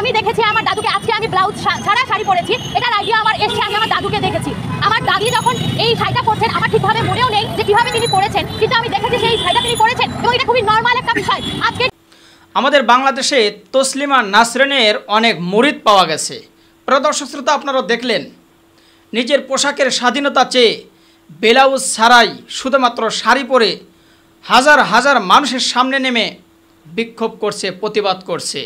আমি দেখেছি আমার দাদুকে আজকে আমি ব্লাউজ ছাড়া শাড়ি পরেছি এটার আগে আমার এসছে আমি আমার দাদুকে দেখেছি আমার দাদি যখন এই শাড়িটা পরছেন আমার ঠিকভাবে মনেও নেই যে কীভাবে তিনি পরেছেন কিন্তু আমি দেখেছি সেই শাড়িটা তিনি পরেছেন এবং এটা খুবই নর্মাল একটা বিষয় আজকে আমাদের বাংলাদেশে তসলিমা নাসরিনের অনেক মরিদ পাওয়া গেছে প্রদর্শক শ্রোতা আপনারা দেখলেন নিজের পোশাকের স্বাধীনতা চেয়ে বেলাউজ ছাড়াই শুধুমাত্র শাড়ি পরে হাজার হাজার মানুষের সামনে নেমে বিক্ষোভ করছে প্রতিবাদ করছে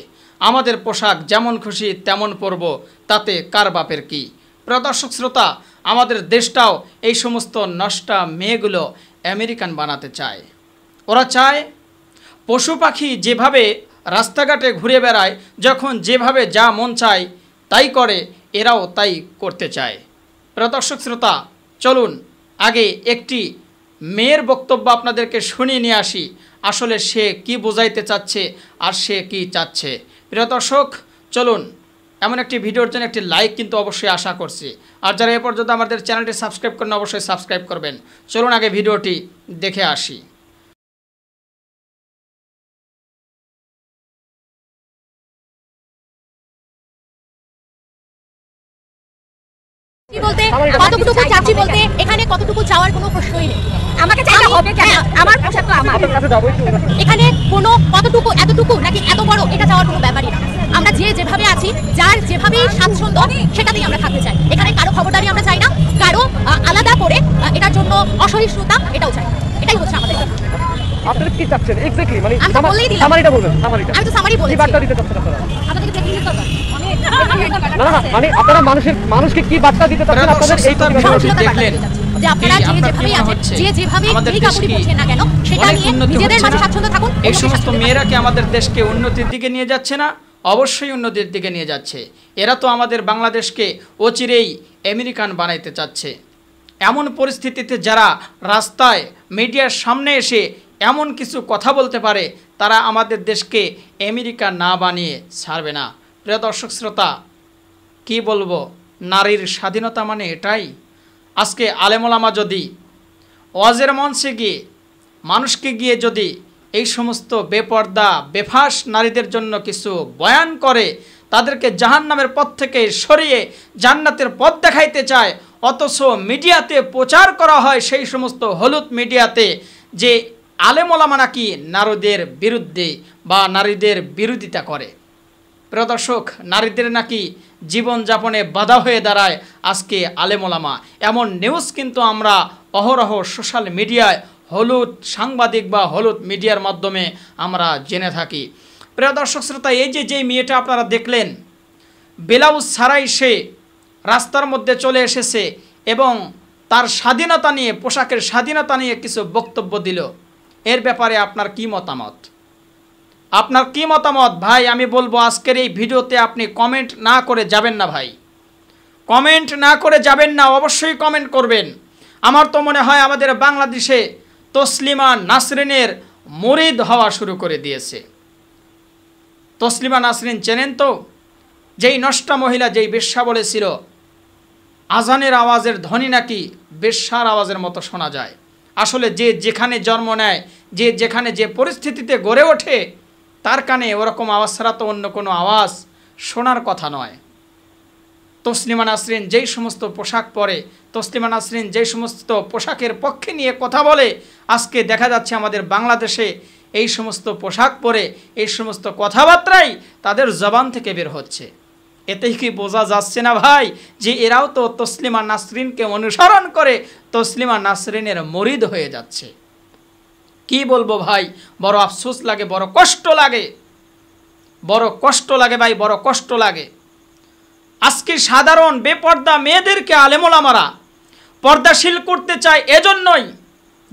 আমাদের পোশাক যেমন খুশি তেমন পরব তাতে কার বাপের কী প্রদর্শক শ্রোতা আমাদের দেশটাও এই সমস্ত নষ্টা মেয়েগুলো আমেরিকান বানাতে চায় ওরা চায় পশু পাখি যেভাবে রাস্তাঘাটে ঘুরে বেড়ায় যখন যেভাবে যা মন চায় তাই করে এরাও তাই করতে চায় প্রদর্শক শ্রোতা চলুন আগে একটি মেয়ের বক্তব্য আপনাদেরকে শুনিয়ে নিয়ে আসি আসলে সে কি বোঝাইতে চাচ্ছে আর সে কি চাচ্ছে প্রিয় দর্শক চলুন এমন একটি ভিডিওর জন্য একটি লাইক কিন্তু অবশ্যই আশা করছি আর যারা এ পর্যন্ত আমাদের চ্যানেলটি সাবস্ক্রাইব করেন অবশ্যই সাবস্ক্রাইব করবেন চলুন আগে ভিডিওটি দেখে আসি এখানে কতটুকু চাওয়ার কোনো প্রশ্নই নেই হ্যাঁ, এখানে কোনো কতটুকু এতটুকু নাকি এত বড় এটা চাওয়ার কোনো ব্যাপারই না আমরা যে যেভাবে আছি যার যেভাবে স্বাচ্ছন্দ্য সেটাতেই আমরা থাকতে চাই এখানে কারো খবরদারি আমরা চাই না কারো আলাদা করে এটার জন্য অসহিষ্ণুতা এটাও চাই এটাই হচ্ছে আমাদের কি চাচ্ছেন এক্স্যাক্টলি মানে সামারিটা বলবেন সামারিটা আমি তো সামারি বার্তা দিতে চাচ্ছেন আপনারা না না মানে আপনারা মানুষের মানুষকে কি বার্তা দিতে চাচ্ছেন আপনাদের এই এই সমস্ত মেয়েরা কি আমাদের দেশকে উন্নতির দিকে নিয়ে যাচ্ছে না অবশ্যই উন্নতির দিকে নিয়ে যাচ্ছে এরা তো আমাদের বাংলাদেশকে অচিরেই আমেরিকান বানাইতে চাচ্ছে এমন পরিস্থিতিতে যারা রাস্তায় মিডিয়ার সামনে এসে এমন কিছু কথা বলতে পারে তারা আমাদের দেশকে আমেরিকা না বানিয়ে ছাড়বে না প্রিয় দর্শক শ্রোতা কি বলবো নারীর স্বাধীনতা মানে এটাই আজকে আলেমোলামা যদি ওয়াজের মঞ্চে গিয়ে মানুষকে গিয়ে যদি এই সমস্ত বেপর্দা বেফাস নারীদের জন্য কিছু বয়ান করে তাদেরকে জাহান নামের পথ থেকে সরিয়ে জান্নাতের পথ দেখাইতে চায় অথচ মিডিয়াতে প্রচার করা হয় সেই সমস্ত হলুদ মিডিয়াতে যে আলেমলামা নাকি নারীদের বিরুদ্ধে বা নারীদের বিরোধিতা করে প্রদর্শক নারীদের নাকি জীবনযাপনে বাধা হয়ে দাঁড়ায় আজকে আলেমলামা এমন নিউজ কিন্তু আমরা অহরহ সোশ্যাল মিডিয়ায় হলুদ সাংবাদিক বা হলুদ মিডিয়ার মাধ্যমে আমরা জেনে থাকি প্রিয় দর্শক শ্রোতা এই যে যে মেয়েটা আপনারা দেখলেন ব্লাউজ ছাড়াই সে রাস্তার মধ্যে চলে এসেছে এবং তার স্বাধীনতা নিয়ে পোশাকের স্বাধীনতা নিয়ে কিছু বক্তব্য দিল এর ব্যাপারে আপনার কি মতামত আপনার কি মতামত ভাই আমি বলবো আজকের এই ভিডিওতে আপনি কমেন্ট না করে যাবেন না ভাই কমেন্ট না করে যাবেন না অবশ্যই কমেন্ট করবেন আমার তো মনে হয় আমাদের বাংলাদেশে তসলিমা নাসরিনের মরিদ হওয়া শুরু করে দিয়েছে তসলিমা নাসরিন চেনেন তো যেই নষ্টা মহিলা যেই বেশ্যা বলেছিল আজানের আওয়াজের ধ্বনি নাকি বেশ্যার আওয়াজের মতো শোনা যায় আসলে যে যেখানে জন্ম নেয় যে যেখানে যে পরিস্থিতিতে গড়ে ওঠে তার কানে ওরকম আওয়াজ ছাড়া তো অন্য কোনো আওয়াজ শোনার কথা নয় তসলিমা নাসরিন যেই সমস্ত পোশাক পরে তসলিমা নাসরিন যেই সমস্ত পোশাকের পক্ষে নিয়ে কথা বলে আজকে দেখা যাচ্ছে আমাদের বাংলাদেশে এই সমস্ত পোশাক পরে এই সমস্ত কথাবার্তাই তাদের জবান থেকে বের হচ্ছে এতেই কি বোঝা যাচ্ছে না ভাই যে এরাও তো তসলিমা নাসরিনকে অনুসরণ করে তসলিমা নাসরিনের মরিদ হয়ে যাচ্ছে কি বলবো ভাই বড় আফসোস লাগে বড় কষ্ট লাগে বড় কষ্ট লাগে ভাই বড় কষ্ট লাগে আজকে সাধারণ বেপর্দা মেয়েদেরকে আলেমোলামারা পর্দাশীল করতে চায় এজন্যই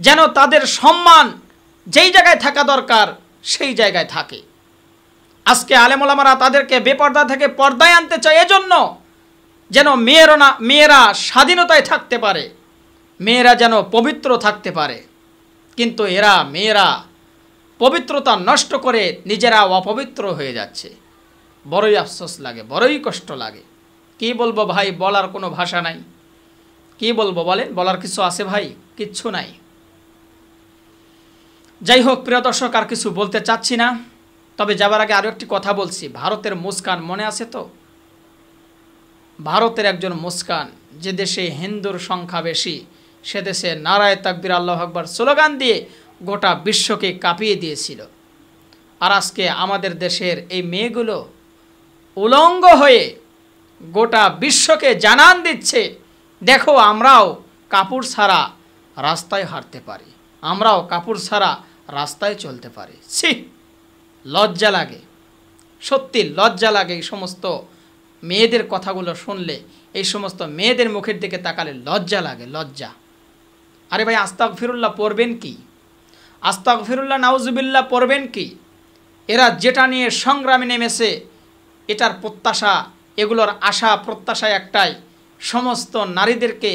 যেন তাদের সম্মান যেই জায়গায় থাকা দরকার সেই জায়গায় থাকে আজকে আলেমোলামারা তাদেরকে বেপর্দা থেকে পর্দায় আনতে চায় এজন্য যেন মেয়েরা মেয়েরা স্বাধীনতায় থাকতে পারে মেয়েরা যেন পবিত্র থাকতে পারে কিন্তু এরা মেয়েরা পবিত্রতা নষ্ট করে নিজেরা অপবিত্র হয়ে যাচ্ছে বড়ই আফসোস লাগে বড়ই কষ্ট লাগে কি বলবো ভাই বলার কোনো ভাষা নাই কি বলবো বলেন বলার কিছু আছে ভাই কিচ্ছু নাই যাই হোক প্রিয় দর্শক আর কিছু বলতে চাচ্ছি না তবে যাবার আগে আরও একটি কথা বলছি ভারতের মুস্কান মনে আছে তো ভারতের একজন মুস্কান যে দেশে হিন্দুর সংখ্যা বেশি সে দেশে নারায় তাকবির আল্লাহ আকবর স্লোগান দিয়ে গোটা বিশ্বকে কাঁপিয়ে দিয়েছিল আর আজকে আমাদের দেশের এই মেয়েগুলো উলঙ্গ হয়ে গোটা বিশ্বকে জানান দিচ্ছে দেখো আমরাও কাপড় ছাড়া রাস্তায় হাঁটতে পারি আমরাও কাপড় ছাড়া রাস্তায় চলতে পারি ছি লজ্জা লাগে সত্যি লজ্জা লাগে এই সমস্ত মেয়েদের কথাগুলো শুনলে এই সমস্ত মেয়েদের মুখের দিকে তাকালে লজ্জা লাগে লজ্জা আরে ভাই আস্তাক ফিরুল্লাহ পড়বেন কি আস্তাক ফিরুল্লাহ নাউজুবিল্লাহ পড়বেন কি এরা যেটা নিয়ে সংগ্রামে নেমেছে এটার প্রত্যাশা এগুলোর আশা প্রত্যাশা একটাই সমস্ত নারীদেরকে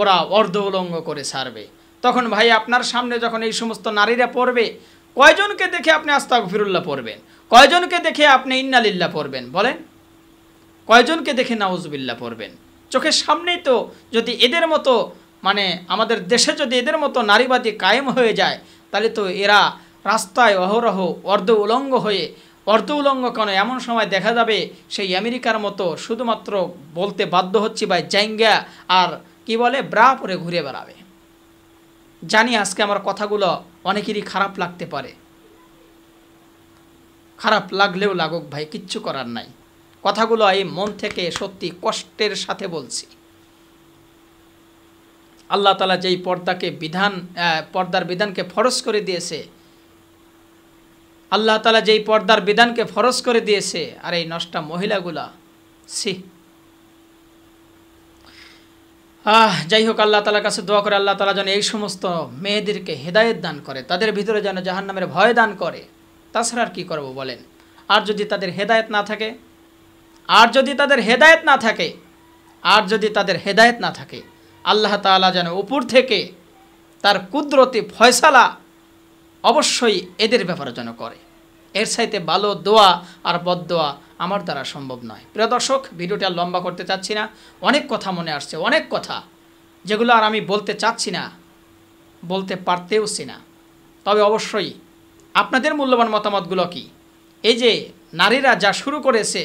ওরা অর্ধ উলঙ্গ করে ছাড়বে তখন ভাই আপনার সামনে যখন এই সমস্ত নারীরা পড়বে কয়জনকে দেখে আপনি আস্তাক ফিরুল্লাহ পড়বেন কয়জনকে দেখে আপনি ইন্নালিল্লা পড়বেন বলেন কয়জনকে দেখে নাউজবিল্লা পড়বেন চোখের সামনেই তো যদি এদের মতো মানে আমাদের দেশে যদি এদের মতো নারীবাদী কায়েম হয়ে যায় তাহলে তো এরা রাস্তায় অহরহ অর্ধ উলঙ্গ হয়ে অর্ধ উলঙ্গ কেন এমন সময় দেখা যাবে সেই আমেরিকার মতো শুধুমাত্র বলতে বাধ্য হচ্ছে বা জ্যাঙ্গা আর কি বলে ব্রা পরে ঘুরে বেড়াবে জানি আজকে আমার কথাগুলো অনেকেরই খারাপ লাগতে পারে খারাপ লাগলেও লাগুক ভাই কিচ্ছু করার নাই কথাগুলো এই মন থেকে সত্যি কষ্টের সাথে বলছি আল্লাহ তালা যেই পর্দাকে বিধান পর্দার বিধানকে ফরস করে দিয়েছে আল্লাহ তালা যেই পর্দার বিধানকে ফরস করে দিয়েছে আর এই নষ্টা মহিলাগুলা সি আহ যাই হোক আল্লাহ তালার কাছে দোয়া করে আল্লাহ তালা যেন এই সমস্ত মেয়েদেরকে হেদায়ত দান করে তাদের ভিতরে যেন জাহান্নামের ভয় দান করে তাছাড়া আর কী করবো বলেন আর যদি তাদের হেদায়ত না থাকে আর যদি তাদের হেদায়ত না থাকে আর যদি তাদের হেদায়ত না থাকে আল্লাহ তালা যেন উপর থেকে তার কুদরতি ফয়সালা অবশ্যই এদের ব্যাপারে যেন করে এর সাইতে ভালো দোয়া আর বদোয়া আমার দ্বারা সম্ভব নয় প্রিয় দর্শক ভিডিওটা লম্বা করতে চাচ্ছি না অনেক কথা মনে আসছে অনেক কথা যেগুলো আর আমি বলতে চাচ্ছি না বলতে পারতেওছি না তবে অবশ্যই আপনাদের মূল্যবান মতামতগুলো কি এই যে নারীরা যা শুরু করেছে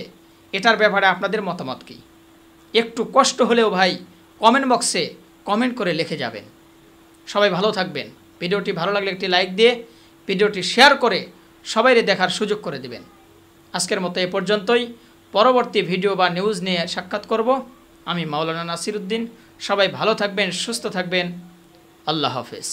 এটার ব্যাপারে আপনাদের মতামত কী একটু কষ্ট হলেও ভাই কমেন্ট বক্সে কমেন্ট করে লিখে যাবেন সবাই ভালো থাকবেন ভিডিওটি ভালো লাগলে একটি লাইক দিয়ে ভিডিওটি শেয়ার করে সবাই দেখার সুযোগ করে দিবেন আজকের মতো এ পর্যন্তই পরবর্তী ভিডিও বা নিউজ নিয়ে সাক্ষাৎ করব আমি মাওলানা নাসির উদ্দিন সবাই ভালো থাকবেন সুস্থ থাকবেন আল্লাহ হাফেজ